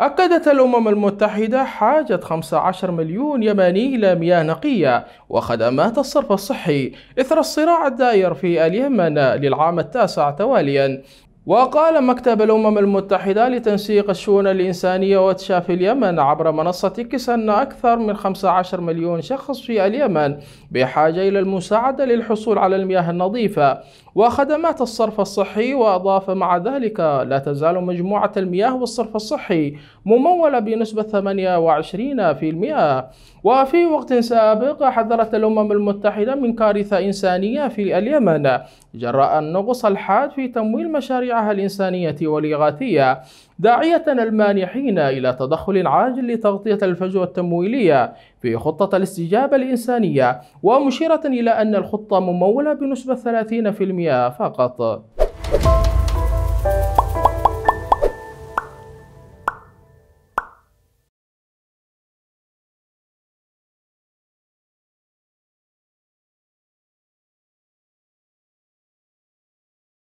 أكدت الأمم المتحدة حاجة 15 مليون يمني إلى مياه نقية وخدمات الصرف الصحي إثر الصراع الدائر في اليمن للعام التاسع تواليا وقال مكتب الأمم المتحدة لتنسيق الشؤون الإنسانية واتشاف اليمن عبر منصة إكس أن أكثر من 15 مليون شخص في اليمن بحاجة إلى المساعدة للحصول على المياه النظيفة وخدمات الصرف الصحي وأضاف مع ذلك لا تزال مجموعة المياه والصرف الصحي ممولة بنسبة 28% وفي وقت سابق حذرت الأمم المتحدة من كارثة إنسانية في اليمن جراء النقص الحاد في تمويل مشاريعها الإنسانية والإغاثية داعية المانحين إلى تدخل عاجل لتغطية الفجوة التمويلية في خطة الاستجابة الإنسانية ومشيرة إلى أن الخطة ممولة بنسبة 30% فقط